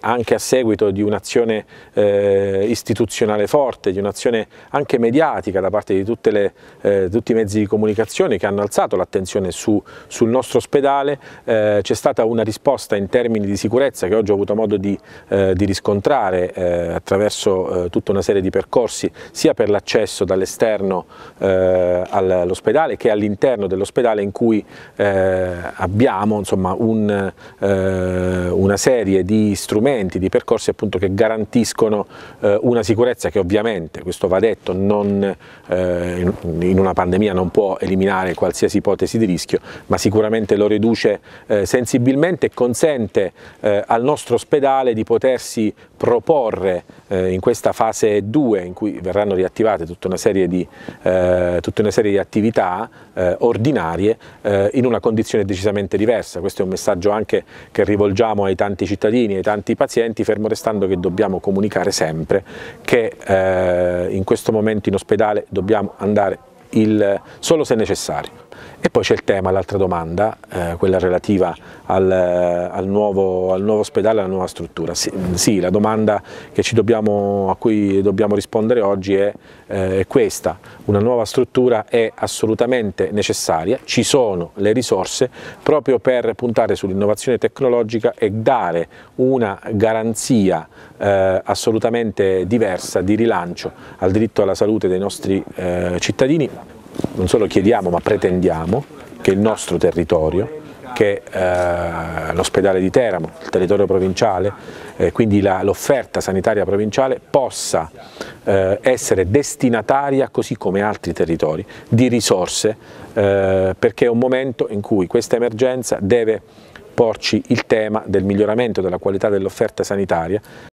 Anche a seguito di un'azione eh, istituzionale forte, di un'azione anche mediatica da parte di le, eh, tutti i mezzi di comunicazione che hanno alzato l'attenzione su, sul nostro ospedale, eh, c'è stata una risposta in termini di sicurezza che oggi ho avuto modo di, eh, di riscontrare eh, attraverso eh, tutta una serie di percorsi, sia per l'accesso dall'esterno all'ospedale che all'interno dell'ospedale in cui abbiamo insomma, un, una serie di strumenti strumenti, di percorsi appunto che garantiscono eh, una sicurezza che ovviamente, questo va detto, non, eh, in una pandemia non può eliminare qualsiasi ipotesi di rischio, ma sicuramente lo riduce eh, sensibilmente e consente eh, al nostro ospedale di potersi proporre eh, in questa fase 2 in cui verranno riattivate tutta una serie di, eh, tutta una serie di attività ordinarie in una condizione decisamente diversa. Questo è un messaggio anche che rivolgiamo ai tanti cittadini, ai tanti tanti pazienti, fermo restando che dobbiamo comunicare sempre che eh, in questo momento in ospedale dobbiamo andare il, solo se necessario. E poi c'è il tema, l'altra domanda, eh, quella relativa al, eh, al, nuovo, al, nuovo, ospedale, alla nuova struttura. Sì, sì la domanda dobbiamo, a cui dobbiamo rispondere oggi è, eh, è questa, una nuova struttura è assolutamente necessaria, ci sono le risorse proprio per puntare sull'innovazione tecnologica e dare una garanzia eh, assolutamente diversa di rilancio al diritto alla salute dei nostri eh, cittadini non solo chiediamo ma pretendiamo che il nostro territorio, che eh, l'ospedale di Teramo, il territorio provinciale, eh, quindi l'offerta sanitaria provinciale possa eh, essere destinataria, così come altri territori, di risorse eh, perché è un momento in cui questa emergenza deve porci il tema del miglioramento della qualità dell'offerta sanitaria